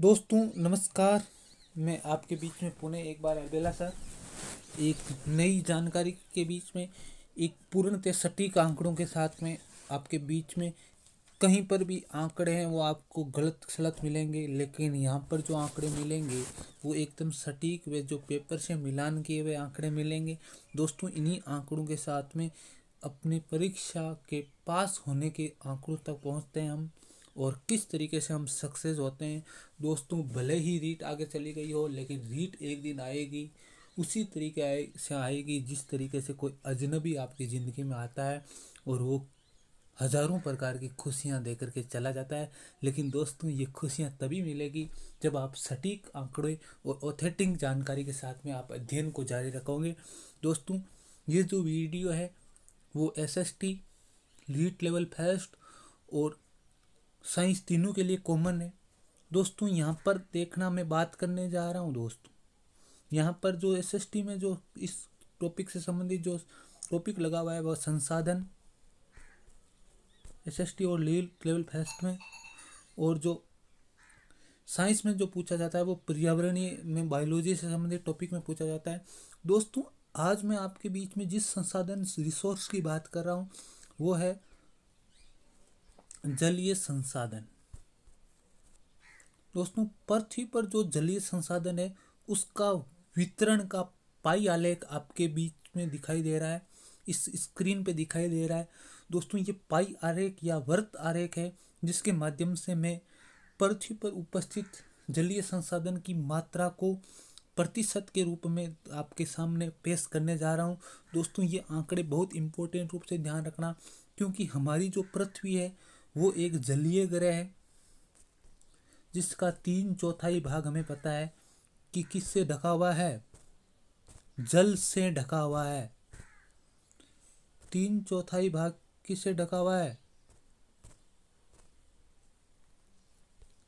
दोस्तों नमस्कार मैं आपके बीच में पुणे एक बार अबेला सर एक नई जानकारी के बीच में एक पूर्णतः सटीक आंकड़ों के साथ में आपके बीच में कहीं पर भी आंकड़े हैं वो आपको गलत सलत मिलेंगे लेकिन यहाँ पर जो आंकड़े मिलेंगे वो एकदम सटीक वे जो पेपर से मिलान किए हुए आंकड़े मिलेंगे दोस्तों इन्हीं आंकड़ों के साथ में अपनी परीक्षा के पास होने के आंकड़ों तक पहुँचते हैं हम और किस तरीके से हम सक्सेस होते हैं दोस्तों भले ही रीट आगे चली गई हो लेकिन रीट एक दिन आएगी उसी तरीके आए, से आएगी जिस तरीके से कोई अजनबी आपकी ज़िंदगी में आता है और वो हज़ारों प्रकार की खुशियाँ दे करके चला जाता है लेकिन दोस्तों ये खुशियाँ तभी मिलेगी जब आप सटीक आंकड़े और ऑथेटिक जानकारी के साथ में आप अध्ययन को जारी रखोगे दोस्तों ये जो वीडियो है वो एस एस टी लीट लेवल फर्स्ट और साइंस तीनों के लिए कॉमन है दोस्तों यहाँ पर देखना मैं बात करने जा रहा हूँ दोस्तों यहाँ पर जो एस में जो इस टॉपिक से संबंधित जो टॉपिक लगा हुआ है वह संसाधन एस और लील लेवल फेस्ट में और जो साइंस में जो पूछा जाता है वो पर्यावरणीय में बायोलॉजी से संबंधित टॉपिक में पूछा जाता है दोस्तों आज मैं आपके बीच में जिस संसाधन रिसोर्स की बात कर रहा हूँ वो है जलीय संसाधन दोस्तों पृथ्वी पर जो जलीय संसाधन है उसका वितरण का पाई आलेख आपके बीच में दिखाई दे रहा है इस स्क्रीन पे दिखाई दे रहा है दोस्तों ये पाई आरेख या वर्त आरेख है जिसके माध्यम से मैं पृथ्वी पर उपस्थित जलीय संसाधन की मात्रा को प्रतिशत के रूप में आपके सामने पेश करने जा रहा हूँ दोस्तों ये आंकड़े बहुत इम्पोर्टेंट रूप से ध्यान रखना क्योंकि हमारी जो पृथ्वी है वो एक जलीय ग्रह है जिसका तीन चौथाई भाग हमें पता है कि किससे ढका हुआ है जल से ढका हुआ है तीन चौथाई भाग किससे ढका हुआ है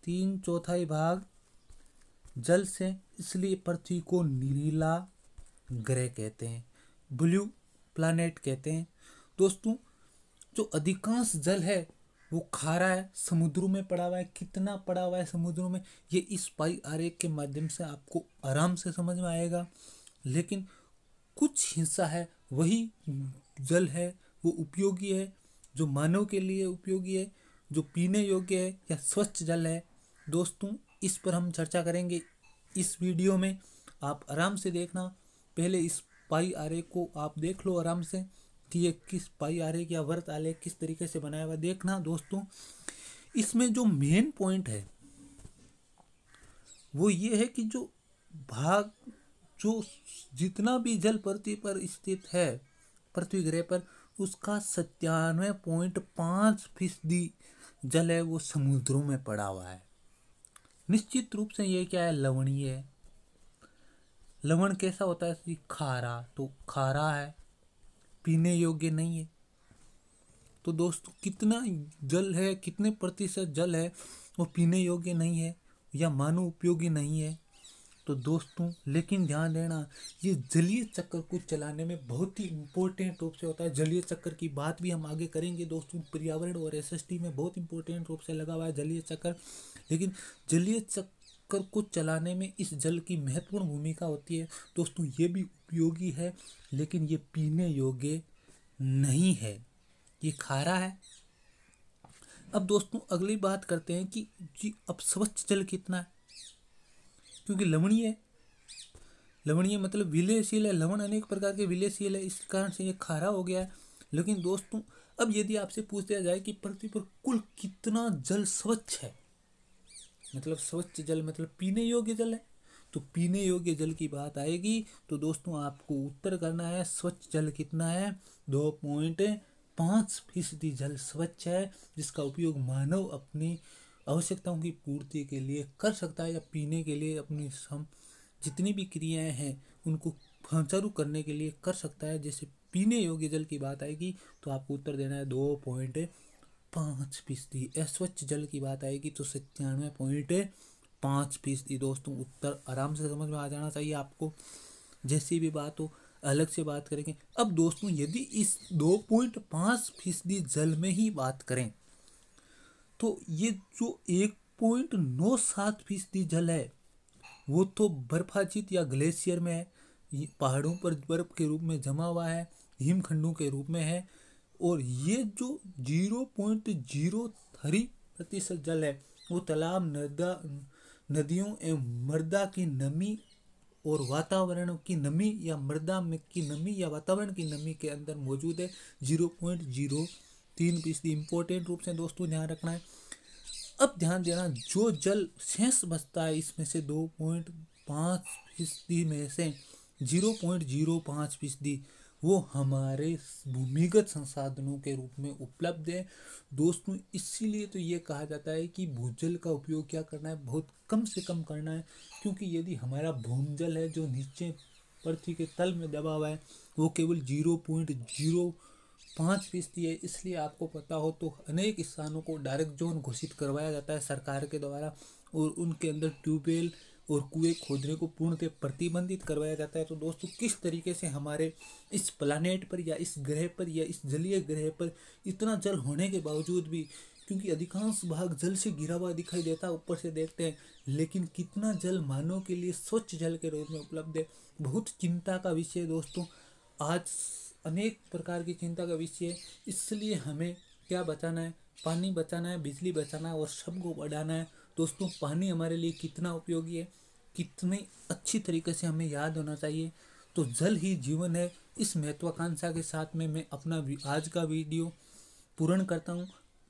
तीन चौथाई भाग जल से इसलिए पृथ्वी को नीला ग्रह कहते हैं ब्लू प्लानट कहते हैं दोस्तों जो अधिकांश जल है वो खा रहा है समुद्रों में पड़ा हुआ है कितना पड़ा हुआ है समुद्रों में ये इस पाई आर के माध्यम से आपको आराम से समझ में आएगा लेकिन कुछ हिस्सा है वही जल है वो उपयोगी है जो मानव के लिए उपयोगी है जो पीने योग्य है या स्वच्छ जल है दोस्तों इस पर हम चर्चा करेंगे इस वीडियो में आप आराम से देखना पहले इस पाई आर को आप देख लो आराम से ये किस पाई आलेख या वर्त आलेख किस तरीके से बनाया हुआ देखना दोस्तों इसमें जो मेन पॉइंट है वो ये है कि जो भाग जो जितना भी जल पृथ्वी पर स्थित है पृथ्वी ग्रह पर उसका सत्तानवे पॉइंट पाँच फीसदी जल है वो समुद्रों में पड़ा हुआ है निश्चित रूप से ये क्या है लवणीय है लवण कैसा होता है खारा तो खारा है पीने योग्य नहीं है तो दोस्तों कितना जल है कितने प्रतिशत जल है वो पीने योग्य नहीं है या मानव उपयोगी नहीं है तो दोस्तों लेकिन ध्यान देना ये जलीय चक्कर को चलाने में बहुत ही इम्पोर्टेंट रूप से होता है जलीय चक्कर की बात भी हम आगे करेंगे दोस्तों पर्यावरण और एसएसटी में बहुत इंपॉर्टेंट रूप से लगा हुआ है जलीय चक्कर लेकिन जलीय चक कर को चलाने में इस जल की महत्वपूर्ण भूमिका होती है दोस्तों ये भी उपयोगी है लेकिन ये पीने योग्य नहीं है ये खारा है अब दोस्तों अगली बात करते हैं कि जी अब स्वच्छ जल कितना है क्योंकि लवणीय है लवणीय मतलब विलयशील है लवण अनेक प्रकार के विलयशील है इस कारण से ये खारा हो गया है लेकिन दोस्तों अब यदि आपसे पूछ लिया जाए कि पृथ्वी पर कुल कितना जल स्वच्छ है मतलब स्वच्छ जल मतलब पीने योग्य जल है तो पीने योग्य जल की बात आएगी तो दोस्तों आपको उत्तर करना है स्वच्छ जल कितना है दो पॉइंट पाँच फीसदी जल स्वच्छ है जिसका उपयोग मानव अपनी आवश्यकताओं की पूर्ति के लिए कर सकता है या पीने के लिए अपनी सम जितनी भी क्रियाएं हैं उनको फंसरू करने के लिए कर सकता है जैसे पीने योग्य जल की बात आएगी तो आपको उत्तर देना है दो पॉइंट पाँच फीसदी अस्वच्छ जल की बात आएगी तो सत्तानवे पॉइंट पाँच फीसदी दोस्तों उत्तर आराम से समझ में आ जाना चाहिए आपको जैसी भी बात हो अलग से बात करेंगे अब दोस्तों यदि इस दो पॉइंट पाँच फीसदी जल में ही बात करें तो ये जो एक पॉइंट नौ सात फीसदी जल है वो तो बर्फाचित या ग्लेशियर में है पहाड़ों पर बर्फ के रूप में जमा हुआ है हिमखंडों के रूप में है और ये जो जीरो पॉइंट जीरो थ्री प्रतिशत जल है वो तालाब नदा नदियों एवं मृदा की नमी और वातावरण की नमी या मृदा में की नमी या वातावरण की नमी के अंदर मौजूद है जीरो पॉइंट जीरो तीन फीसदी इम्पोर्टेंट रूप से दोस्तों ध्यान रखना है अब ध्यान देना जो जल शेष बचता है इसमें से दो पॉइंट पाँच फीसदी में से जीरो पॉइंट जीरो पाँच फीसदी वो हमारे भूमिगत संसाधनों के रूप में उपलब्ध है दोस्तों इसीलिए तो ये कहा जाता है कि भूजल का उपयोग क्या करना है बहुत कम से कम करना है क्योंकि यदि हमारा भूमजल है जो नीचे पृथ्वी के तल में दबा हुआ है वो केवल जीरो पॉइंट जीरो पाँच फीसदी है इसलिए आपको पता हो तो अनेक स्थानों को डायरेक्ट जोन घोषित करवाया जाता है सरकार के द्वारा और उनके अंदर ट्यूबवेल और कुएं खोदने को पूर्णतः प्रतिबंधित करवाया जाता है तो दोस्तों किस तरीके से हमारे इस प्लानट पर या इस ग्रह पर या इस जलीय ग्रह पर इतना जल होने के बावजूद भी क्योंकि अधिकांश भाग जल से घिरा हुआ दिखाई देता है ऊपर से देखते हैं लेकिन कितना जल मानव के लिए स्वच्छ जल के रूप में उपलब्ध है बहुत चिंता का विषय दोस्तों आज अनेक प्रकार की चिंता का विषय है इसलिए हमें क्या बचाना है पानी बचाना है बिजली बचाना है और सबको बढ़ाना है दोस्तों पानी हमारे लिए कितना उपयोगी है कितने अच्छी तरीके से हमें याद होना चाहिए तो जल ही जीवन है इस महत्वाकांक्षा के साथ में मैं अपना आज का वीडियो पूर्ण करता हूँ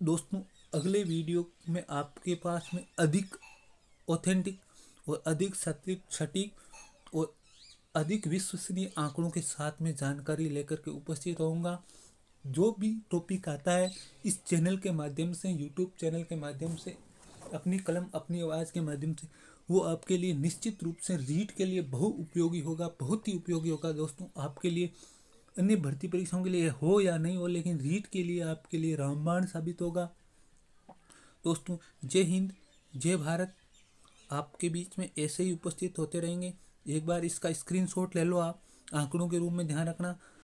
दोस्तों अगले वीडियो में आपके पास में अधिक ऑथेंटिक और अधिक सटीक सटीक और अधिक विश्वसनीय आंकड़ों के साथ में जानकारी लेकर के उपस्थित होऊंगा जो भी टॉपिक आता है इस चैनल के माध्यम से यूट्यूब चैनल के माध्यम से अपनी कलम अपनी आवाज़ के माध्यम से वो आपके लिए निश्चित रूप से रीट के लिए बहु उपयोगी होगा बहुत ही उपयोगी होगा दोस्तों आपके लिए अन्य भर्ती परीक्षाओं के लिए हो या नहीं हो लेकिन रीट के लिए आपके लिए रामबाण साबित होगा दोस्तों जय हिंद जय भारत आपके बीच में ऐसे ही उपस्थित होते रहेंगे एक बार इसका स्क्रीनशॉट ले लो आप आंकड़ों के रूप में ध्यान रखना